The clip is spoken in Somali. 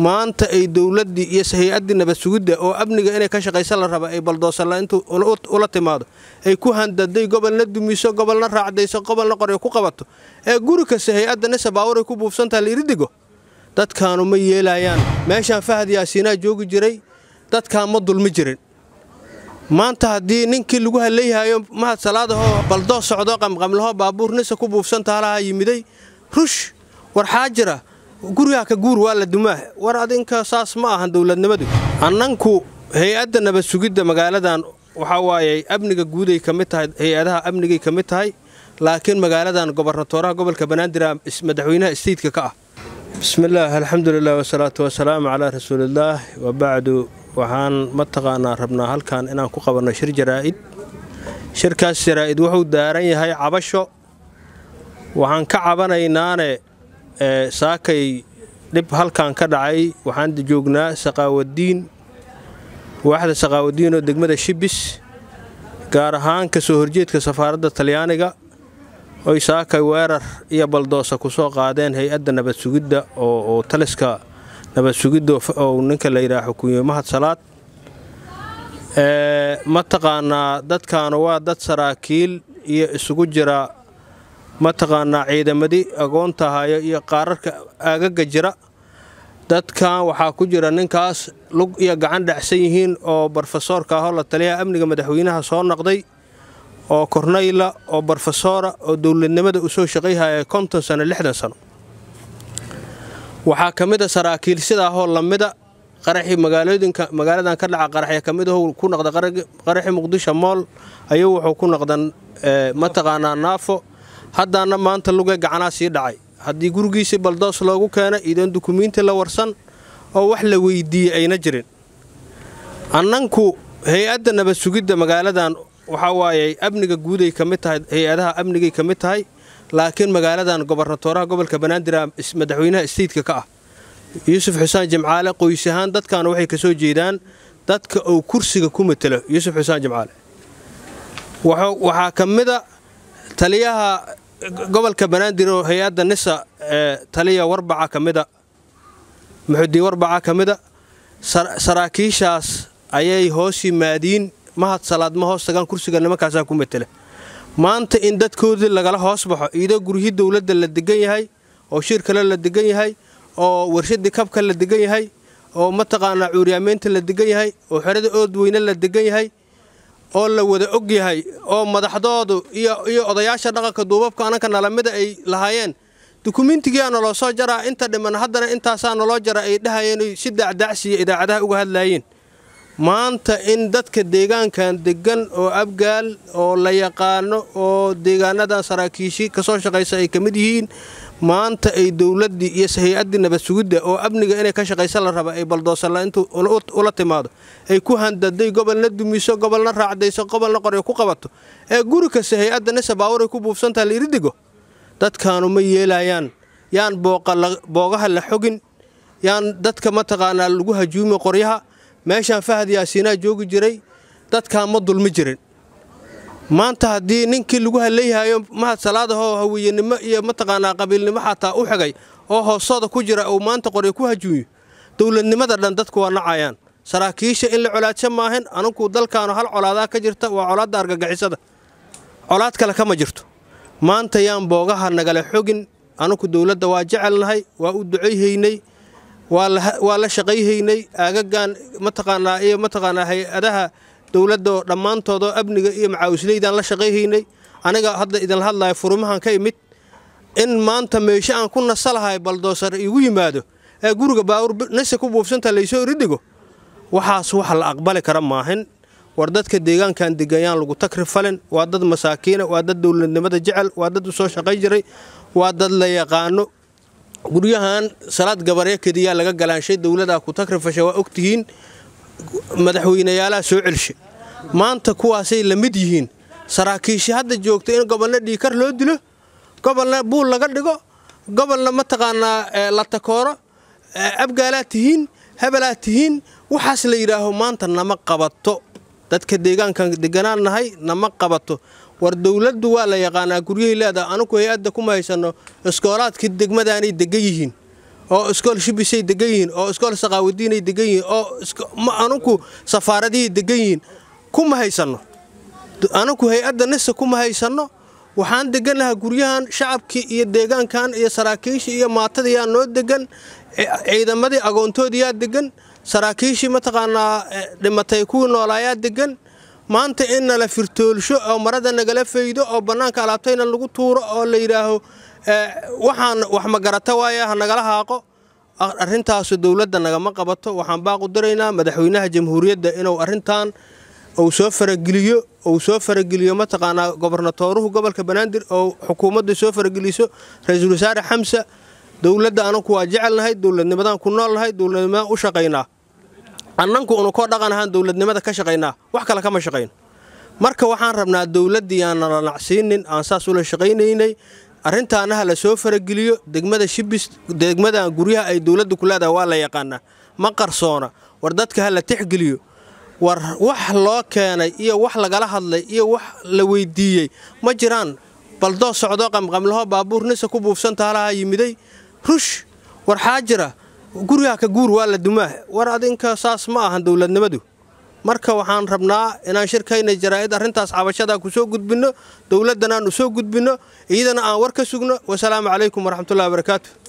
maanta ay dowladdii iyo hay-addii nabad sugidda oo amniga inay ka shaqaysa la raba ay baldoosarlaaintu ula timaado ay ku handaday gobolna dumiso gobolna raacdayso gobolna qoryo ku qabato ee guri kasta hay-adda nisa baaburay ku buufsantaha liiridigo dadkaanu ma yeelayaan meeshaan fahad yaasiinaa joogi jiray dadkaa ma dulmi jirin maanta haddii ninkii lagu halleeyahayo mahad salaadahoo baldoos socdo qamqamlaho baabuur nisa ku buufsantaha lahaa yimiday rush war jira gurigaa ka guur waa la dumaa war adinka saas ma ahan dowladnimadu annanku hay-adda nabadsugidda magaaladan waxaa waaye amniga guuday ka tahay hay-adaha amnigay ka mid tahay laakiin magaaladan gobarnatooraha gobolka banaadir aa madaxweynaha istiidka ka ah bismillaah alxamdulilah wasalaatu wasalaamu calaa rasuulillaah wabacdu waxaan mataqaanaa rabnaa halkan inaan ku qabanno shir jaraa'id shirkaas jaraa'id wuxuu daaran yahay cabasho waxaan ka cabanaynaane Eh, saakay dhib halkan ka dhacay waxaan joognaa saqaawadiin waaxda saqaawadiin oo degmada shibis gaar ahaan ka soo horjeedka safaaradda talyaaniga oy saakay weerar iyo baldoosa ku soo qaadeen hay-adda nabadsugidda sugidda oo taliska nabad oo ninka la yidhaha xukuumiye mahad salaad eh, ma taqaanaa dadkaanu waa dad saraakiil iyo isugu jira mataqaanaa ciidamadii agoonta hayo iyo qaararka aagaga jira dadkan waxaa ku jira ninkaas lug iyo gacan dhacsan yihiin oo barofesoorka ahoo la taliya amniga madaxweynaha soo noqday oo kornayla oo barofesoora oo dowladnimada usoo soo shaqayhaya konton sano lixdan sano waxaa ka mid a saraakiil sidaahoo lamida qaraxi magaaladan ka dhaca qaraxya ka midahu ku noqda qaraxi muqdisho mool ayuu wuxuu ku noqdan mataqaanaa naafo haddaana maanta luge gacanaa sii dhacay haddii gurigiisii baldoos loogu keena idoon dukumiinti la warsan oo wax la weydiiyey ayna jirin annanku hay-adda nabadsugidda magaaladan waxaa waayey amniga guuday ka mid tahay hay-adaha amnigay ka mid tahay laakiin magaaladan gobarnatooraha gobolka banaadir madaxweynaha istiidka ka ah yuusuf xusaan jimcaale qoys ahaan dadkaana waxay ka soo jeedaan dadka uu kursiga ku matelo yuusuf xusaan jimcaale waxaa ka mida taliyaha gobolka banaadir oo hay-adda nisa ee eh, taliya warbaca ka mida muxudiin warbaca ka mida saraakiishaas ayay hoos yimaadiin mahad salaad ma hoos hoostagaan kursiga nimankaasaa ku matela maanta in dadkoodii lagala hoos baxo iidoo guryihii dowladda la degan yahay oo shir kale la degan yahay oo warshaddii kabka la degan yahay oo mataqaanaa cuuryaameynta la degan yahay oo xerada oodweyne la degan yahay oo la wada og yahay oo madaxdoodu iyo odayaasha dhaqanka duubabka anaka nalamida ah ay lahaayeen dukumentigiyaa naloo soo jaraa inta dhiman haddana intaasaa naloo jara ay dhahayeen si daacdaacsiya idaacadaha uga hadlaayeen maanta in dadka deegaankan deggan oo abgaal oo la yaqaano oo deegaanadan saraakiishi kasoo shaqaysa ay ka mid yihiin maanta ay dowladdii iyo hay-addii nabad sugidda oo amniga inay ka shaqaysa la raba ay baldoosarlaaintu ula timaado ay ku handaday gobolna dumiso gobolna raacdayso gobolna qoryo ku qabato ee guri kasta hay-adda nisa baaburay ku buufsantaha la liiridigo dadkaanu ma yeelayaan yaan boogaha la xogin yaan dadka mataqaanaa lagu hajuumi qoryaha meeshaan fahad yaasiinaa joogi jiray dadkaa ma dulmi jirin maanta haddii ninkii lagu haleeyahayo mahad salaadaho hawiyenimo iyo mataqaanaa qabiilnimo xataa u xigay oo hoosooda ku jira uu maanta qoryo ku hajuuyo dowladnimada dhan dadku waa nacayaan saraakiisha in la colaadsha maahan anugu dalkaanu hal colaadaa ka jirta waa colaadda argagixisada colaad kale kama jirto maanta yaan boogaha nagala xogin anugu dowladda waa jecelnahay waa u ducayhaynay waa la shaqayhaynay aagagan mataqaanaa iyo mataqaanaa hay-adaha dowladdo dhammaantoodoo abniga iyo macaawisleydan la shaqayhaynay aniga hadda idinla hadlaya furumahan ka imid in maanta meesho aan ku nasalahay baldoosar iigu yimaado ee guriga baawur nase ku buufsanta laysoo iridhigo waxaas wax la aqbali kara maahin war dadka deegaankan degayaan lagu takri falin waa dad masaakiina waa dad dowladnimada jecel waa dad usoo shaqay jiray waa dad la yaqaano guryahan salaad gabarya kediyaa laga galaanshay dowladaa ku takri fasha waa ogtihiin madaxweynayaalaha soo celsha maanta kuwaasay lamid yihiin saraakiishi hadda joogta in gobolna dhiikar loo dilo gobolna buul laga dhigo gobolna taqaanaa eh, la takooro eh, abgaalaa tihiin hebelaad tihiin waxaas la yidhaaho maanta nama qabato dadka deegaankan deganaan nahay nama qabato war dowladdu waa la yaqaanaa guryahii leedaha anugu hay-adda kuma haysanno iskoolaadkii degmadaanay degan yihiin oo iskool shibisay degan yihiin oo iskool saqaawadiinay degan yihiin oo anunku safaaradihi degan yihiin kuma haysanno anunku hay-adda nisa kuma haysanno waxaan degannahaa guryahan shacabkii iyo deegaankan iyo saraakiishii iyo maatadayaa noo degan e-, ciidamadii agoontoodiyaa degan saraakiishii mataqaanaa e, dhimatay kuwii noolaayaa degan maanta in nala firtoolsho oo marada nagala faydo oo bannaanka alaabtayna lagu tuuro oo la yidhaaho Eh, waxaan wax ma garata waaye hanagala haaqo arrintaasu dowladda nagama qabato waxaan baaq u diraynaa madaxweynaha jamhuuriyadda inuu arrintan uu soo farageliyo uu soo farageliyo mataqaanaa gobarnatooruhu gobolka banaadir oo xukuumadda soo farageliso ra-iisul wasaare xamsa dowladda ananku waa jecelnahay dowladnimadaan ku nool dowladnimadaan u shaqaynaa annanku unu koo dhaqan ahaan dowladnimada ka shaqaynaa wax kale kama shaqayno marka waxaan rabnaa dowladdii aan nalanacsiinin aan saas ula shaqaynaynay arrintaana ha la soo farageliyo degmada shibis degmada guryaha ay dowladda ku leedahay waa la yaqaanaa ma qarsoona war dadka ha la tixgeliyo war wax loo keenay iyo wax lagala hadlay iyo wax la weydiiyey ma jiraan baldoo socdo qamqamlaho baabuur nise ku buufsanta halaha yimiday rush war xaajira guryaha ka guur waa la dumaah war adinka saas ma ahan dowladnimadu marka waxaan rabnaa inaan shirkayna jaraa'id arrintaas cabashadaan ku soo gudbinno dowladdan aan u soo gudbinno iyadana aan war ka sugno wasalaamu calaykum waraxmatullahi wabarakaatu